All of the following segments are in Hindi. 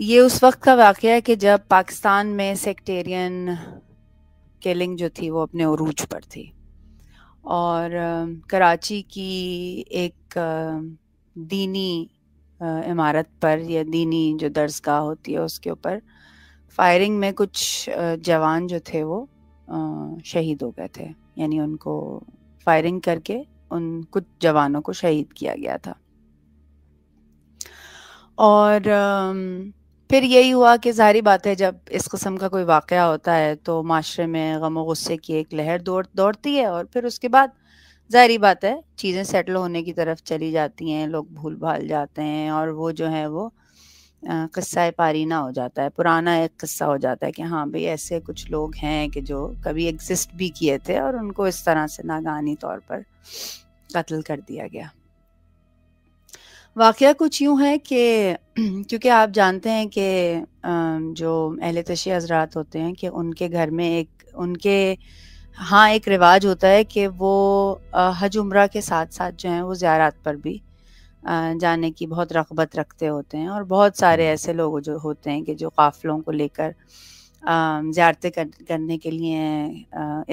ये उस वक्त का वाक़ है कि जब पाकिस्तान में सेक्टेरियन किलिंग जो थी वो अपने अरूज पर थी और कराची की एक दीनी इमारत पर या दीनी जो दर्जगाह होती है उसके ऊपर फायरिंग में कुछ जवान जो थे वो शहीद हो गए थे यानी उनको फायरिंग करके उन कुछ जवानों को शहीद किया गया था और फिर यही हुआ कि जारी बात है जब इस कस्म का कोई वाक़ होता है तो माशरे में गम गुस्से की एक लहर दौड़ दौड़ती है और फिर उसके बाद जारी बात है चीज़ें सेटल होने की तरफ चली जाती हैं लोग भूल भाल जाते हैं और वो जो है वो किस्सा पारीना हो जाता है पुराना एक किस्सा हो जाता है कि हाँ भाई ऐसे कुछ लोग हैं कि जो कभी एग्जिस्ट भी किए थे और उनको इस तरह से नागानी तौर पर कत्ल कर दिया गया वाक़ कुछ यूँ है कि क्योंकि आप जानते हैं कि जो अहल तशी हजरात होते हैं कि उनके घर में एक उनके हाँ एक रिवाज होता है कि वो हज उम्र के साथ साथ जो हैं वो ज़्यारात पर भी जाने की बहुत रगबत रखते होते हैं और बहुत सारे हम्म। ऐसे लोग जो होते हैं कि जो काफ़िलों को लेकर ज़्यारतें करने के लिए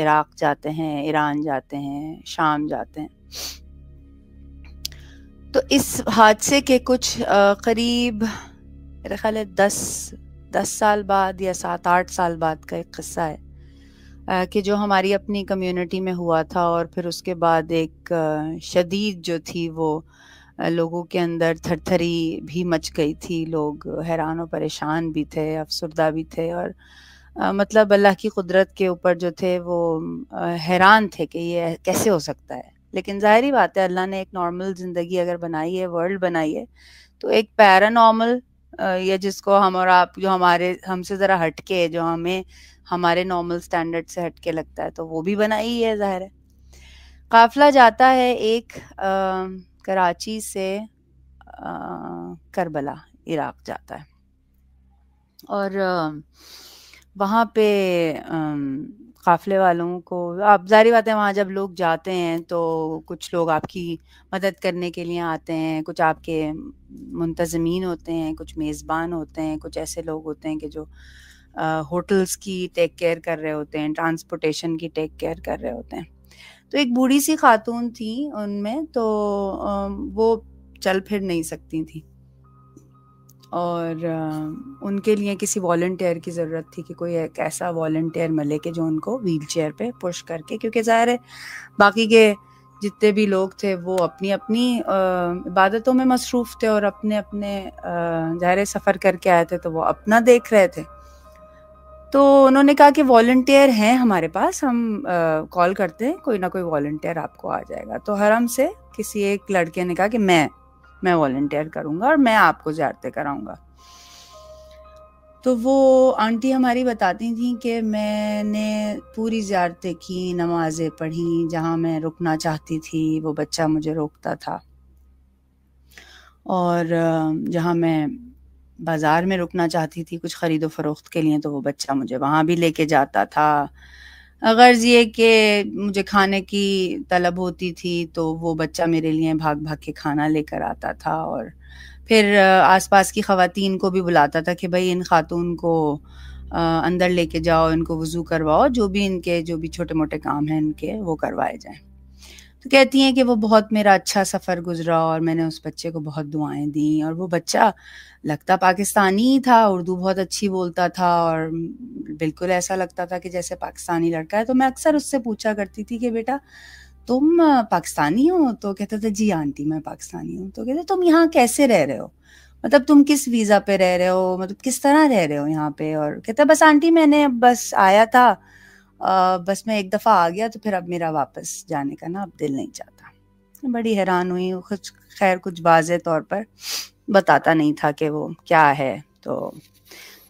इराक़ जाते हैं ईरान जाते हैं शाम जाते हैं तो इस हादसे के कुछ करीब मेरा ख्याल है दस दस साल बाद या सात आठ साल बाद का एक किस्सा है कि जो हमारी अपनी कम्युनिटी में हुआ था और फिर उसके बाद एक शदीद जो थी वो लोगों के अंदर थरथरी भी मच गई थी लोग हैरान और परेशान भी थे अफसरदा भी थे और मतलब अल्लाह की कुदरत के ऊपर जो थे वो हैरान थे कि ये कैसे हो सकता है लेकिन ज़ाहिर बात है अल्लाह ने एक नॉर्मल ज़िंदगी अगर बनाई है वर्ल्ड बनाई है तो एक पैरानॉर्मल या जिसको हम और आप जो हमारे हमसे ज़रा हटके जो हमें हमारे नॉर्मल स्टैंडर्ड से हटके लगता है तो वो भी बनाई ही है ज़ाहिर है काफिला जाता है एक आ, कराची से आ, करबला इराक जाता है और आ, वहाँ पे आ, काफ़िले वालों को आप जारी बात है वहाँ जब लोग जाते हैं तो कुछ लोग आपकी मदद करने के लिए आते हैं कुछ आपके मुंतज़मीन होते हैं कुछ मेज़बान होते हैं कुछ ऐसे लोग होते हैं कि जो होटल्स की टेक केयर कर रहे होते हैं ट्रांसपोर्टेशन की टेक केयर कर रहे होते हैं तो एक बूढ़ी सी खातून थी उनमें तो वो चल फिर नहीं सकती थी और उनके लिए किसी वॉल्टियर की ज़रूरत थी कि कोई एक ऐसा वॉल्टियर मिले कि जो उनको व्हील चेयर पर पुश करके क्योंकि ज़ाहिर है बाकी के जितने भी लोग थे वो अपनी अपनी इबादतों में मसरूफ़ थे और अपने अपने ज़ाहिर सफ़र करके आए थे तो वो अपना देख रहे थे तो उन्होंने कहा कि वॉल्टियर हैं हमारे पास हम कॉल करते हैं कोई ना कोई वॉल्टियर आपको आ जाएगा तो हरम से किसी एक लड़के ने कहा कि मैं मैं वॉल्टियर करूँगा और मैं आपको ज्यारते कराऊँगा तो वो आंटी हमारी बताती थी कि मैंने पूरी ज्यारतें की नमाज़ें पढ़ी जहाँ मैं रुकना चाहती थी वो बच्चा मुझे रोकता था और जहाँ मैं बाज़ार में रुकना चाहती थी कुछ ख़रीदो फरोख्त के लिए तो वो बच्चा मुझे वहाँ भी लेके जाता था गर्ज ये कि मुझे खाने की तलब होती थी तो वो बच्चा मेरे लिए भाग भाग के खाना लेकर आता था और फिर आसपास की खातन को भी बुलाता था कि भाई इन खातून को अंदर लेके जाओ इनको वज़ू करवाओ जो भी इनके जो भी छोटे मोटे काम हैं इनके वो करवाए जाएं तो कहती हैं कि वो बहुत मेरा अच्छा सफ़र गुजरा और मैंने उस बच्चे को बहुत दुआएं दी और वो बच्चा लगता पाकिस्तानी ही था उर्दू बहुत अच्छी बोलता था और बिल्कुल ऐसा लगता था कि जैसे पाकिस्तानी लड़का है तो मैं अक्सर उससे पूछा करती थी कि बेटा तुम पाकिस्तानी हो तो कहता था जी आंटी मैं पाकिस्तानी हूँ तो कहते तुम यहाँ कैसे रह रहे हो मतलब तुम किस वीज़ा पे रह रहे हो मतलब किस तरह रह रहे हो यहाँ पे और कहता बस आंटी मैंने बस आया था आ, बस मैं एक दफ़ा आ गया तो फिर अब मेरा वापस जाने का ना अब दिल नहीं चाहता बड़ी हैरान हुई कुछ खैर कुछ वाज तौर पर बताता नहीं था कि वो क्या है तो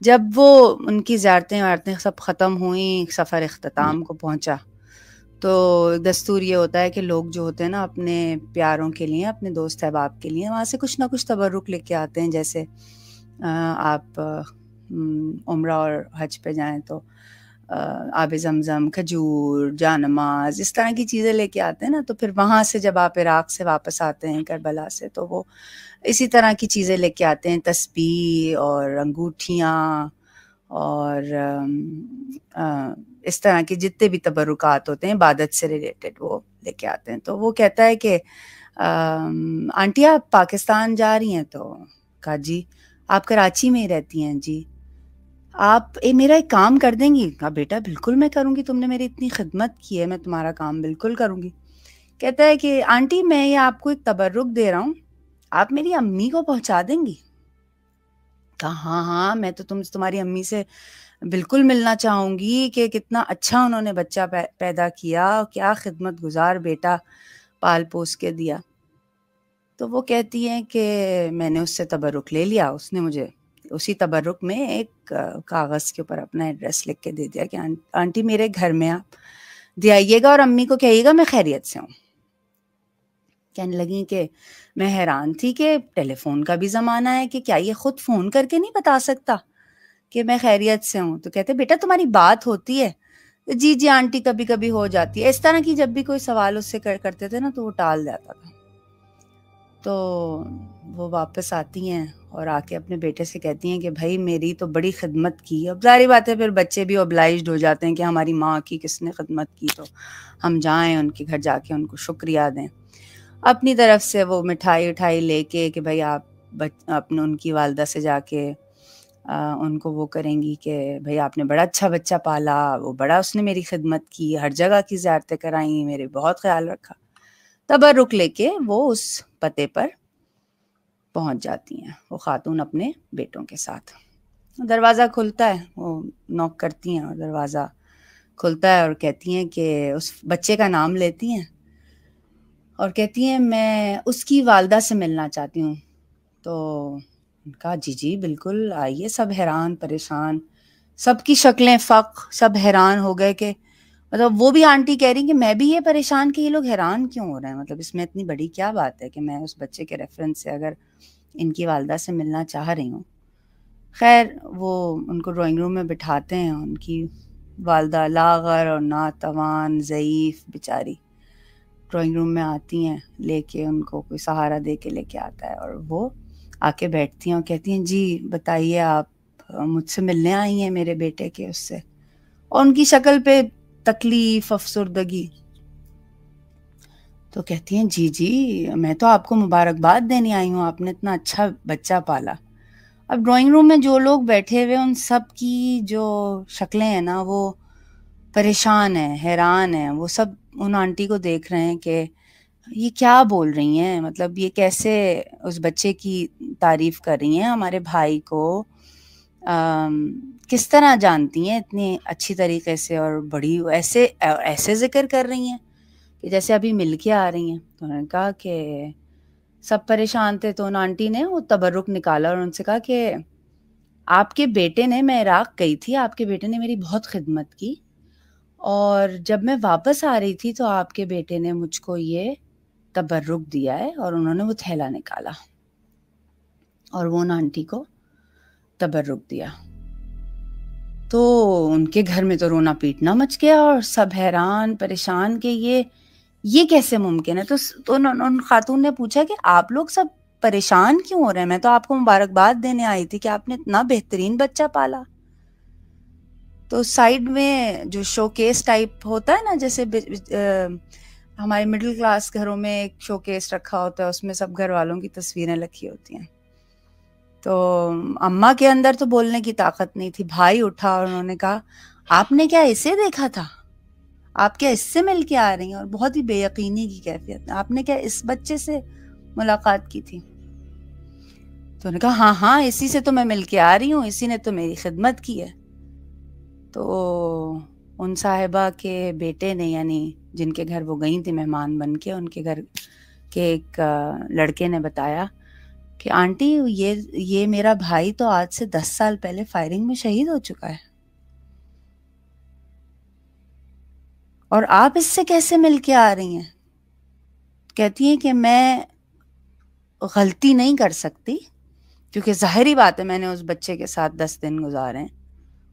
जब वो उनकी ज्यारतें वारतें सब ख़त्म हुई सफ़र अख्ताम को पहुंचा तो दस्तूर ये होता है कि लोग जो होते हैं ना अपने प्यारों के लिए अपने दोस्त अहबाब के लिए वहाँ से कुछ ना कुछ तबरुक लेके आते हैं जैसे आप उम्र और हज पे जाएं तो आब जमज़म खजूर जानमाज इस तरह की चीज़ें लेके आते हैं ना तो फिर वहाँ से जब आप इराक़ से वापस आते हैं करबला से तो वो इसी तरह की चीज़ें लेके आते हैं तस्बी और अंगूठियाँ और इस तरह के जितने भी तबरुकात होते हैं इबादत से रिलेटेड वो लेके आते हैं तो वो कहता है कि आंटी आप पाकिस्तान जा रही हैं तो का जी आप कराची में ही रहती हैं जी आप ए, मेरा एक काम कर देंगी कहा बेटा बिल्कुल मैं करूँगी तुमने मेरी इतनी खिदमत की है मैं तुम्हारा काम बिल्कुल करूँगी कहता है कि आंटी मैं ये आपको एक तबर्रुक दे रहा हूँ आप मेरी अम्मी को पहुँचा देंगी कहा हाँ हाँ मैं तो तुम तुम्हारी अम्मी से बिल्कुल मिलना चाहूँगी कि कितना अच्छा उन्होंने बच्चा पैदा किया क्या खिदमत गुजार बेटा पाल पोस के दिया तो वो कहती हैं कि मैंने उससे तबरुक ले लिया उसने मुझे उसी तबरुक में एक कागज़ के ऊपर अपना एड्रेस लिख के दे दिया कि आंटी मेरे घर में आप दे आइएगा और अम्मी को कहिएगा मैं खैरियत से हूँ कहने लगी कि मैं हैरान थी कि टेलीफोन का भी ज़माना है कि क्या ये ख़ुद फ़ोन करके नहीं बता सकता कि मैं खैरियत से हूँ तो कहते बेटा तुम्हारी बात होती है जी जी आंटी कभी कभी हो जाती है इस तरह की जब भी कोई सवाल उससे कर, करते थे ना तो वो टाल जाता था तो वो वापस आती हैं और आके अपने बेटे से कहती हैं कि भाई मेरी तो बड़ी खिदमत की अब सारी बात है फिर बच्चे भी ओबलाइज हो जाते हैं कि हमारी माँ की किसने खिदमत की तो हम जाएं उनके घर जाके उनको शुक्रिया दें अपनी तरफ से वो मिठाई उठाई लेके कि भाई आप अपने उनकी वालदा से जाके आ, उनको वो करेंगी कि भाई आपने बड़ा अच्छा बच्चा पाला वो बड़ा उसने मेरी खिदमत की हर जगह की ज्यारतें कराई मेरे बहुत ख्याल रखा तबरुक लेके वो उस पते पर पहुंच जाती हैं वो खातून अपने बेटों के साथ दरवाज़ा खुलता है वो नॉक करती हैं और दरवाज़ा खुलता है और कहती हैं कि उस बच्चे का नाम लेती हैं और कहती हैं मैं उसकी वालदा से मिलना चाहती हूँ तो कहा जी जी बिल्कुल आइए सब हैरान परेशान सबकी शक्लें फ़क सब हैरान हो गए कि मतलब वो भी आंटी कह रही कि मैं भी ये परेशान कि ये लोग हैरान क्यों हो रहे हैं मतलब इसमें इतनी बड़ी क्या बात है कि मैं उस बच्चे के रेफरेंस से अगर इनकी वालदा से मिलना चाह रही हूँ खैर वो उनको ड्राइंग रूम में बिठाते हैं उनकी वालदा लागर और नातवान ज़यीफ़ बेचारी ड्राइंग रूम में आती हैं लेके उनको कोई सहारा दे के लेके आता है और वो आके बैठती हैं और कहती हैं जी बताइए आप मुझसे मिलने आई हैं मेरे बेटे के उससे और उनकी शक्ल पे तकलीफ अफसरदगी तो कहती हैं जी जी मैं तो आपको मुबारकबाद देने आई हूँ आपने इतना अच्छा बच्चा पाला अब ड्राइंग रूम में जो लोग बैठे हुए उन सब की जो शक्लें हैं ना वो परेशान है हैरान है वो सब उन आंटी को देख रहे हैं कि ये क्या बोल रही हैं मतलब ये कैसे उस बच्चे की तारीफ कर रही हैं हमारे भाई को किस तरह जानती हैं इतनी अच्छी तरीके से और बड़ी ऐसे ऐसे जिक्र कर रही हैं कि जैसे अभी मिल के आ रही हैं तो उन्होंने कहा कि सब परेशान थे तो उन आंटी ने वो तबरुक निकाला और उनसे कहा कि आपके बेटे ने मैं इराक गई थी आपके बेटे ने मेरी बहुत खिदमत की और जब मैं वापस आ रही थी तो आपके बेटे ने मुझको ये तबरुक दिया है और उन्होंने वो थैला निकाला और वो उन आंटी को तबर्रुक दिया तो उनके घर में तो रोना पीटना मच गया और सब हैरान परेशान के ये ये कैसे मुमकिन है तो, तो उन, उन खातून ने पूछा कि आप लोग सब परेशान क्यों हो रहे हैं मैं तो आपको मुबारकबाद देने आई थी कि आपने इतना बेहतरीन बच्चा पाला तो साइड में जो शोकेस टाइप होता है ना जैसे हमारे मिडिल क्लास घरों में एक शोकेस रखा होता है उसमें सब घर वालों की तस्वीरें रखी होती हैं तो अम्मा के अंदर तो बोलने की ताकत नहीं थी भाई उठा और उन्होंने कहा आपने क्या इसे देखा था आप क्या इससे मिल के आ रही हैं और बहुत ही बेयकीनी की कैफियत आपने क्या इस बच्चे से मुलाकात की थी तो उन्होंने कहा हाँ हाँ इसी से तो मैं मिल के आ रही हूँ इसी ने तो मेरी खिदमत की है तो उन साहिबा के बेटे ने यानी जिनके घर वो गई थी मेहमान बन के उनके घर के एक लड़के ने बताया कि आंटी ये ये मेरा भाई तो आज से दस साल पहले फायरिंग में शहीद हो चुका है और आप इससे कैसे मिलके आ रही हैं कहती हैं कि मैं गलती नहीं कर सकती क्योंकि जाहिर ही बात है मैंने उस बच्चे के साथ दस दिन गुजारे हैं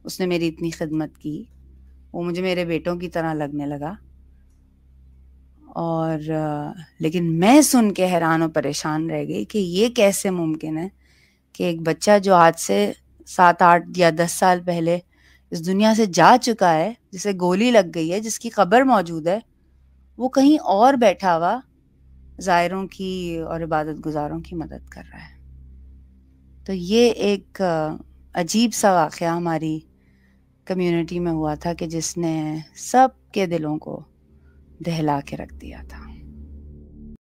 उसने मेरी इतनी खिदमत की वो मुझे मेरे बेटों की तरह लगने लगा और लेकिन मैं सुन के हैरान और परेशान रह गई कि ये कैसे मुमकिन है कि एक बच्चा जो आज से सात आठ या दस साल पहले इस दुनिया से जा चुका है जिसे गोली लग गई है जिसकी खबर मौजूद है वो कहीं और बैठा हुआ जायरों की और इबादत गुजारों की मदद कर रहा है तो ये एक अजीब सा वाक़ हमारी कम्युनिटी में हुआ था कि जिसने सब के दिलों को दहला के रख दिया था